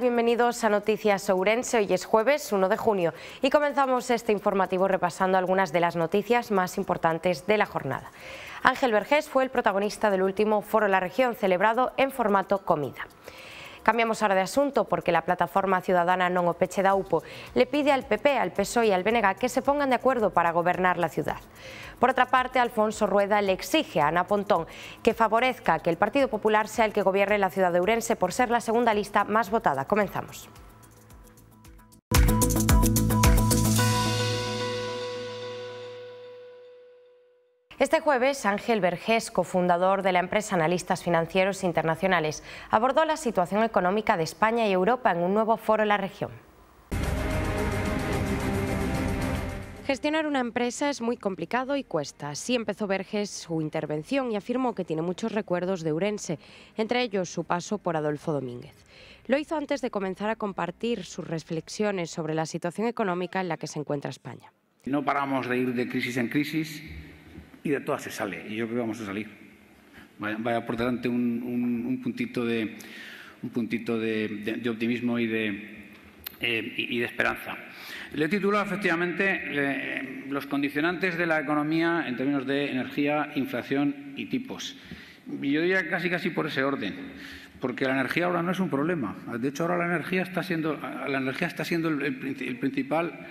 Bienvenidos a Noticias Ourense. Hoy es jueves 1 de junio y comenzamos este informativo repasando algunas de las noticias más importantes de la jornada. Ángel Vergés fue el protagonista del último Foro de La Región celebrado en formato comida. Cambiamos ahora de asunto porque la plataforma ciudadana Non opeche Daupo le pide al PP, al PSOE y al BNG que se pongan de acuerdo para gobernar la ciudad. Por otra parte, Alfonso Rueda le exige a Ana Pontón que favorezca que el Partido Popular sea el que gobierne la ciudad de Urense por ser la segunda lista más votada. Comenzamos. Este jueves, Ángel Vergés, cofundador de la empresa Analistas Financieros Internacionales, abordó la situación económica de España y Europa en un nuevo foro en la región. Gestionar una empresa es muy complicado y cuesta. Así empezó Verges su intervención y afirmó que tiene muchos recuerdos de Urense, entre ellos su paso por Adolfo Domínguez. Lo hizo antes de comenzar a compartir sus reflexiones sobre la situación económica en la que se encuentra España. No paramos de ir de crisis en crisis y de todas se sale. Y yo creo que vamos a salir. Vaya, por delante un, puntito de, optimismo y de, eh, y, de esperanza. Le he titulado efectivamente Los condicionantes de la economía en términos de energía, inflación y tipos. y Yo diría casi casi por ese orden, porque la energía ahora no es un problema. De hecho, ahora la energía está siendo, la energía está siendo el, principal,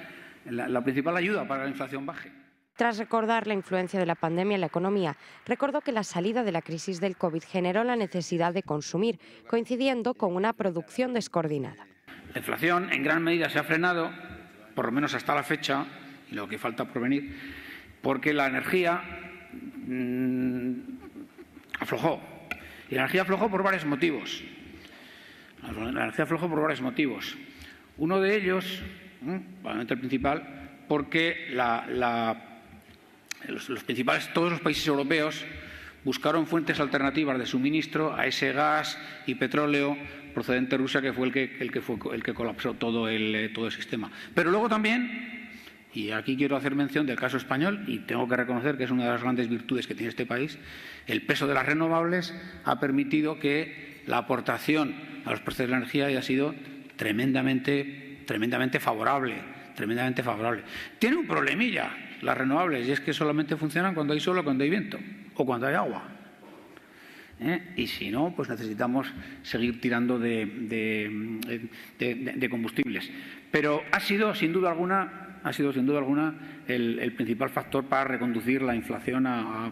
la principal ayuda para que la inflación baje. Tras recordar la influencia de la pandemia en la economía, recordó que la salida de la crisis del COVID generó la necesidad de consumir, coincidiendo con una producción descoordinada. La inflación en gran medida se ha frenado, por lo menos hasta la fecha, y lo que falta por venir, porque la energía mm, aflojó. Y la energía aflojó por varios motivos. La energía aflojó por varios motivos. Uno de ellos, mm, probablemente el principal, porque la los, principales, todos los países europeos buscaron fuentes alternativas de suministro a ese gas y petróleo procedente de Rusia que fue el que, el que, fue, el que colapsó todo el, eh, todo el sistema. Pero luego también, y aquí quiero hacer mención del caso español, y tengo que reconocer que es una de las grandes virtudes que tiene este país, el peso de las renovables ha permitido que la aportación a los precios de la energía haya sido tremendamente, tremendamente favorable. Tremendamente favorable. Tiene un problemilla, las renovables, y es que solamente funcionan cuando hay sol o cuando hay viento, o cuando hay agua. ¿eh? Y si no, pues necesitamos seguir tirando de combustibles. Pero ha sido, sin duda alguna, ha sido sin duda alguna el, principal factor para reconducir la inflación a,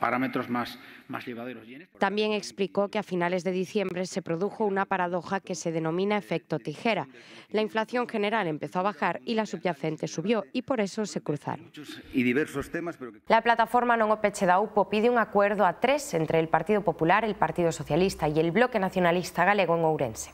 parámetros más, llevaderos. Este También explicó que a finales de diciembre se produjo una paradoja que se denomina efecto tijera. La inflación general empezó a bajar y la subyacente subió y por eso se cruzaron. Y temas, La plataforma Non Opeche da pide un acuerdo a tres entre el Partido Popular, el Partido Socialista y el Bloque Nacionalista Galego en Ourense.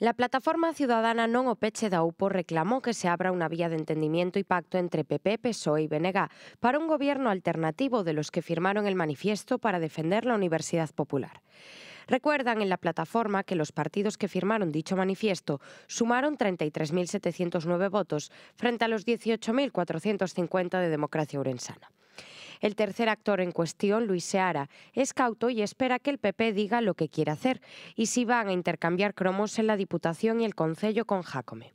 La plataforma ciudadana Non Opeche Daupo da UPO que se abra una vía de entendimiento y pacto entre PP, PSOE y BNG para un gobierno alternativo de los que firmaron el manifiesto para defender la Universidad Popular. Recuerdan en la plataforma que los partidos que firmaron dicho manifiesto sumaron 33.709 votos frente a los 18.450 de Democracia Urensana. El tercer actor en cuestión, Luis Seara, es cauto y espera que el PP diga lo que quiere hacer y si van a intercambiar cromos en la Diputación y el Concello con Jacome.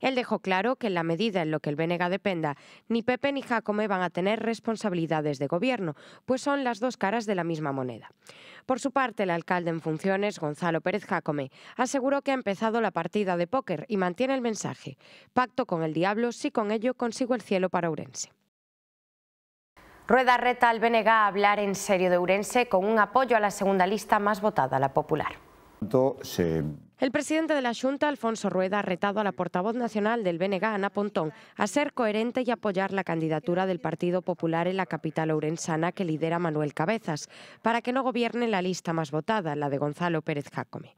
Él dejó claro que en la medida en lo que el Benega dependa, ni Pepe ni Jacome van a tener responsabilidades de gobierno, pues son las dos caras de la misma moneda. Por su parte, el alcalde en funciones, Gonzalo Pérez Jacome, aseguró que ha empezado la partida de póker y mantiene el mensaje, pacto con el diablo si con ello consigo el cielo para Urense. Rueda reta al BNG a hablar en serio de Urense con un apoyo a la segunda lista más votada, la popular. el presidente de la Junta, Alfonso Rueda, ha retado a la portavoz nacional del BNG, Ana Pontón, a ser coherente y apoyar la candidatura del Partido Popular en la capital ourensana que lidera Manuel Cabezas, para que no gobierne la lista más votada, la de Gonzalo Pérez Jacome.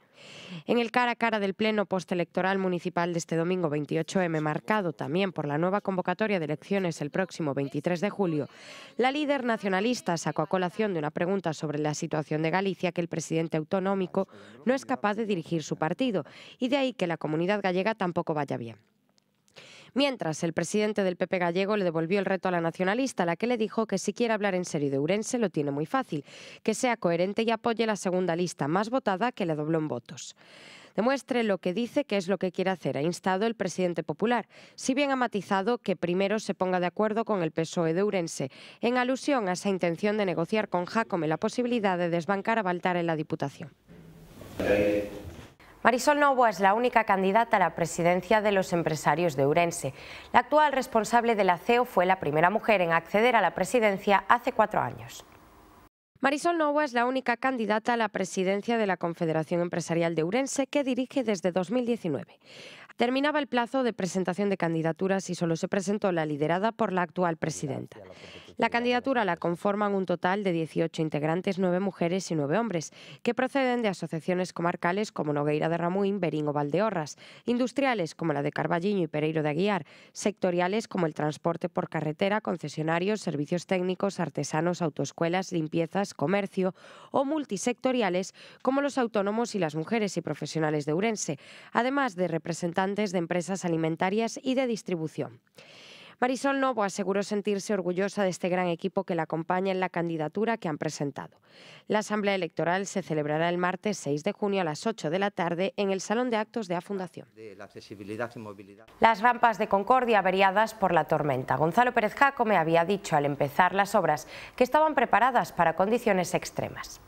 En el cara a cara del Pleno Postelectoral Municipal de este domingo 28M, marcado también por la nueva convocatoria de elecciones el próximo 23 de julio, la líder nacionalista sacó a colación de una pregunta sobre la situación de Galicia que el presidente autonómico no es capaz de dirigir su partido y de ahí que la comunidad gallega tampoco vaya bien. Mientras, el presidente del PP gallego le devolvió el reto a la nacionalista, la que le dijo que si quiere hablar en serio de Urense lo tiene muy fácil, que sea coherente y apoye la segunda lista más votada que le dobló en votos demuestre lo que dice que es lo que quiere hacer, ha instado el presidente popular, si bien ha matizado que primero se ponga de acuerdo con el PSOE de Urense, en alusión a esa intención de negociar con Jacome la posibilidad de desbancar a Baltar en la Diputación. Marisol Novoa es la única candidata a la presidencia de los empresarios de Urense. La actual responsable de la CEO fue la primera mujer en acceder a la presidencia hace cuatro años. Marisol Novo es la única candidata a la presidencia de la Confederación Empresarial de Urense que dirige desde 2019. Terminaba el plazo de presentación de candidaturas y solo se presentó la liderada por la actual presidenta. La candidatura la conforman un total de 18 integrantes, 9 mujeres y 9 hombres, que proceden de asociaciones comarcales como Nogueira de Ramuín, Berín o Valdeorras, industriales como la de Carballiño y Pereiro de Aguiar, sectoriales como el transporte por carretera, concesionarios, servicios técnicos, artesanos, autoescuelas, limpiezas comercio o multisectoriales como los autónomos y las mujeres y profesionales de Urense, además de representantes de empresas alimentarias y de distribución. Marisol Novo aseguró sentirse orgullosa de este gran equipo que la acompaña en la candidatura que han presentado. La Asamblea Electoral se celebrará el martes 6 de junio a las 8 de la tarde en el Salón de Actos de A Fundación. Las rampas de Concordia averiadas por la tormenta. Gonzalo Pérez Jaco me había dicho al empezar las obras que estaban preparadas para condiciones extremas.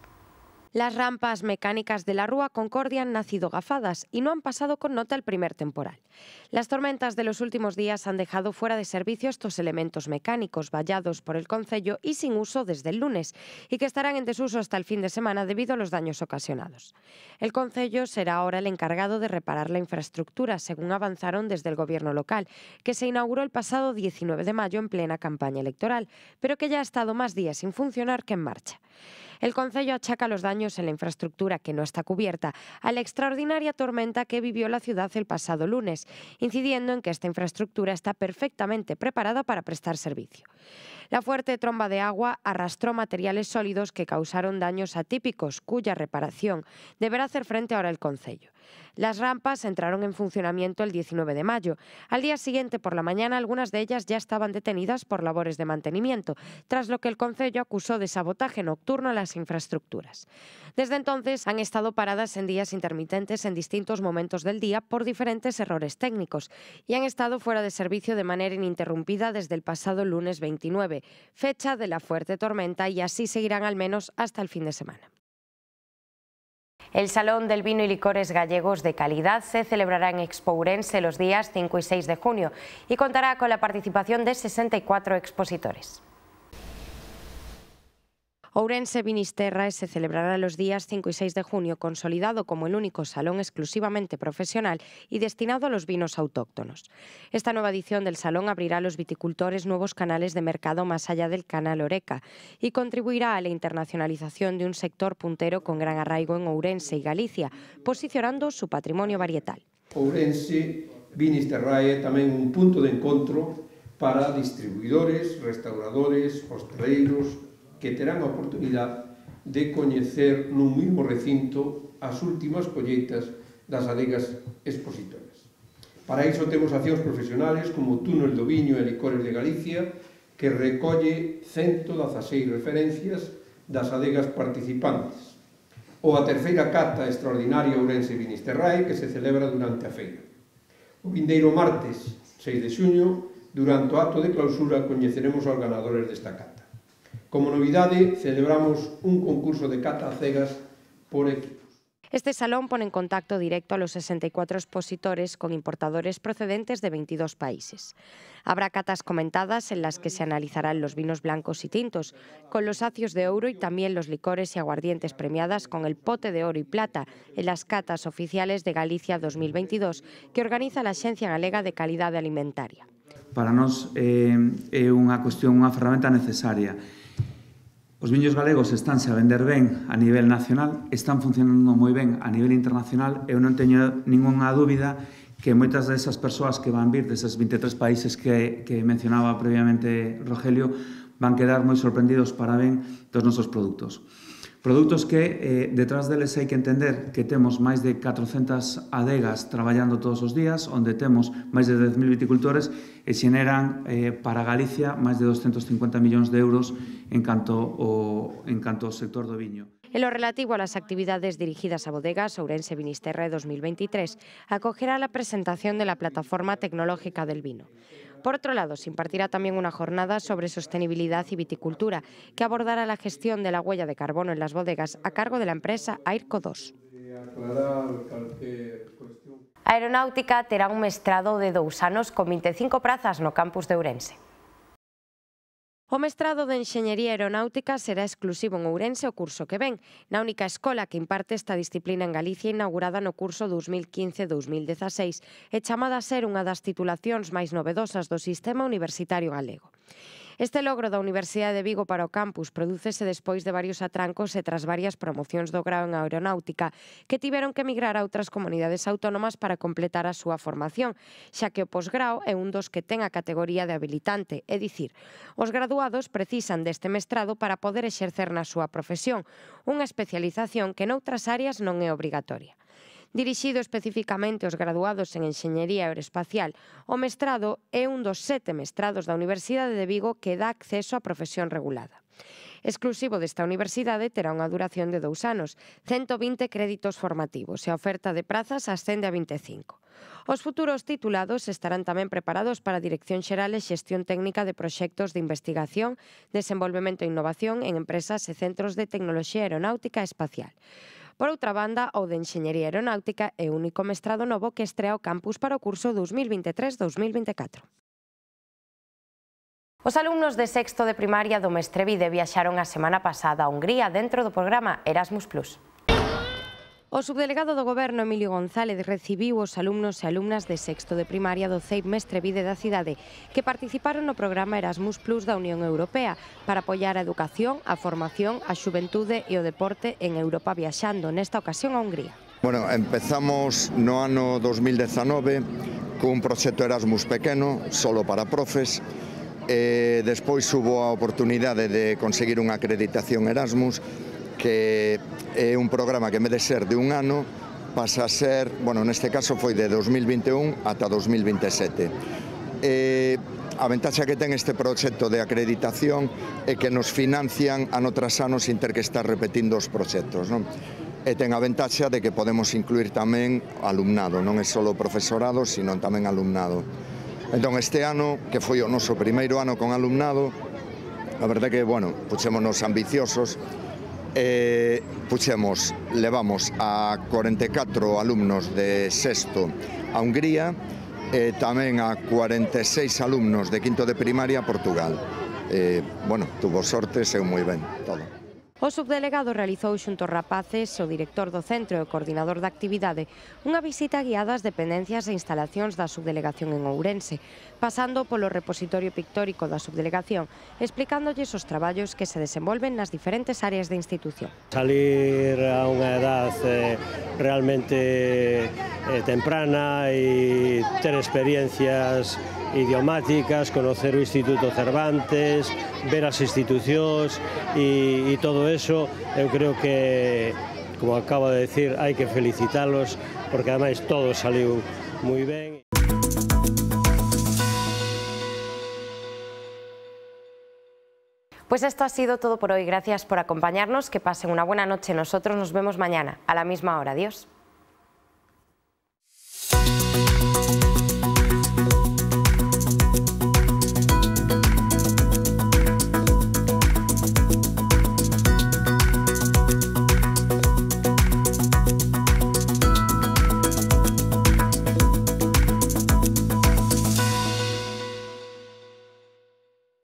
Las rampas mecánicas de la Rúa Concordia han nacido gafadas y no han pasado con nota el primer temporal. Las tormentas de los últimos días han dejado fuera de servicio estos elementos mecánicos vallados por el Concello y sin uso desde el lunes y que estarán en desuso hasta el fin de semana debido a los daños ocasionados. El Concello será ahora el encargado de reparar la infraestructura, según avanzaron desde el Gobierno local, que se inauguró el pasado 19 de mayo en plena campaña electoral, pero que ya ha estado más días sin funcionar que en marcha. El Consejo achaca los daños en la infraestructura que no está cubierta a la extraordinaria tormenta que vivió la ciudad el pasado lunes, incidiendo en que esta infraestructura está perfectamente preparada para prestar servicio. La fuerte tromba de agua arrastró materiales sólidos que causaron daños atípicos, cuya reparación deberá hacer frente ahora el Concello. Las rampas entraron en funcionamiento el 19 de mayo. Al día siguiente, por la mañana, algunas de ellas ya estaban detenidas por labores de mantenimiento, tras lo que el Concello acusó de sabotaje nocturno a las infraestructuras. Desde entonces han estado paradas en días intermitentes en distintos momentos del día por diferentes errores técnicos y han estado fuera de servicio de manera ininterrumpida desde el pasado lunes 29, fecha de la fuerte tormenta, y así seguirán al menos hasta el fin de semana. El Salón del Vino y Licores Gallegos de Calidad se celebrará en Expourense los días 5 y 6 de junio y contará con la participación de 64 expositores ourense Vinisterrae se celebrará los días 5 y 6 de junio, consolidado como el único salón exclusivamente profesional y destinado a los vinos autóctonos. Esta nueva edición del salón abrirá a los viticultores nuevos canales de mercado más allá del canal Oreca y contribuirá a la internacionalización de un sector puntero con gran arraigo en Ourense y Galicia, posicionando su patrimonio varietal. Ourense, Vinisterrae, también un punto de encuentro para distribuidores, restauradores, hosteleros... que terán a oportunidade de coñecer nun mismo recinto as últimas colleitas das adegas expositoras. Para iso temos accións profesionales como o túnel do viño e licores de Galicia, que recolle 116 referencias das adegas participantes. Ou a terceira cata extraordinaria Ourense Vinisterrae que se celebra durante a feira. O vindeiro martes, 6 de xuño, durante o acto de clausura coñeceremos aos ganadores desta cata. Como novidade, celebramos un concurso de cata cegas por equipo. Este salón pone en contacto directo a los 64 expositores con importadores procedentes de 22 países. Habrá catas comentadas en las que se analizarán los vinos blancos y tintos, con los acios de oro y también los licores y aguardientes premiadas con el pote de oro y plata en las catas oficiales de Galicia 2022 que organiza la Agencia Galega de Calidade Alimentaria. Para nós eh, é unha cuestión, unha ferramenta necesaria Os viños galegos estánse a vender ben a nivel nacional, están funcionando moi ben a nivel internacional, eu non teño ninguna dúbida que moitas desas persoas que van vir deses 23 países que, que mencionaba previamente Rogelio van quedar moi sorprendidos para ben dos nosos produtos. Produtos que eh, detrás deles hai que entender que temos máis de 400 adegas traballando todos os días, onde temos máis de 10.000 viticultores e xeneran eh, para Galicia máis de 250 millóns de euros en canto o, en canto ao sector do viño. En lo relativo a las actividades dirigidas a bodegas, Ourense Vinisterre 2023 acogerá la presentación de la plataforma tecnológica del vino Por otro lado, se impartirá también una jornada sobre sostenibilidad y viticultura, que abordará la gestión de la huella de carbono en las bodegas a cargo de la empresa AIRCO 2. A aeronáutica terá un mestrado de dos anos con 25 prazas no campus de Ourense. O mestrado de Enxeñería Aeronáutica será exclusivo en Ourense o curso que ven, na única escola que imparte esta disciplina en Galicia inaugurada no curso 2015-2016 e chamada a ser unha das titulacións máis novedosas do sistema universitario galego. Este logro da Universidade de Vigo para o campus prodúcese despois de varios atrancos e tras varias promocións do grau en aeronáutica que tiveron que emigrar a outras comunidades autónomas para completar a súa formación, xa que o posgrau é un dos que ten a categoría de habilitante, é dicir, os graduados precisan deste mestrado para poder exercer na súa profesión, unha especialización que noutras áreas non é obrigatoria dirixido especificamente aos graduados en Enxeñería Aeroespacial. O mestrado é un dos sete mestrados da Universidade de Vigo que dá acceso á profesión regulada. Exclusivo desta universidade terá unha duración de dous anos, 120 créditos formativos e a oferta de prazas ascende a 25. Os futuros titulados estarán tamén preparados para a Dirección Xeral e Xestión Técnica de Proxectos de Investigación, Desenvolvemento e Innovación en Empresas e Centros de Tecnoloxía Aeronáutica e Espacial. Por outra banda, o de Enxeñería Aeronáutica é o único mestrado novo que estrea o campus para o curso 2023-2024. Os alumnos de sexto de primaria do Mestrevide viaxaron a semana pasada a Hungría dentro do programa Erasmus+. O subdelegado do Goberno Emilio González recibiu os alumnos e alumnas de sexto de primaria do CEIP Mestre Vide da cidade que participaron no programa Erasmus Plus da Unión Europea para apoiar a educación, a formación, a xuventude e o deporte en Europa viaxando nesta ocasión a Hungría. Bueno, empezamos no ano 2019 cun proxecto Erasmus pequeno, solo para profes, e despois subo a oportunidade de conseguir unha acreditación Erasmus que é un programa que en vez de ser de un ano pasa a ser, bueno, neste caso foi de 2021 ata 2027. E a ventaxa que ten este proxecto de acreditación é que nos financian ano tras ano sin ter que estar repetindo os proxectos, non? E ten a ventaxa de que podemos incluir tamén alumnado, non é só profesorado, sino tamén alumnado. Entón, este ano, que foi o noso primeiro ano con alumnado, a verdade que, bueno, puxémonos ambiciosos, eh, puxemos, levamos a 44 alumnos de sexto a Hungría e tamén a 46 alumnos de quinto de primaria a Portugal. Eh, bueno, tuvo sorte, seu moi ben todo. O subdelegado realizou xunto rapaces o director do centro e o coordinador da actividade unha visita guiada ás dependencias e instalacións da subdelegación en Ourense, pasando polo repositorio pictórico da subdelegación, explicándolles os traballos que se desenvolven nas diferentes áreas da institución. Salir a unha edad eh, realmente eh, temprana e ter experiencias idiomáticas, conocer o Instituto Cervantes, ver as institucións e, e todo eso, eu creo que, como acabo de decir, hai que felicitalos porque ademais todo saliu moi ben. Pues esto ha sido todo por hoy. Gracias por acompañarnos. Que pasen una buena noche. Nosotros nos vemos mañana a la misma hora. Adiós.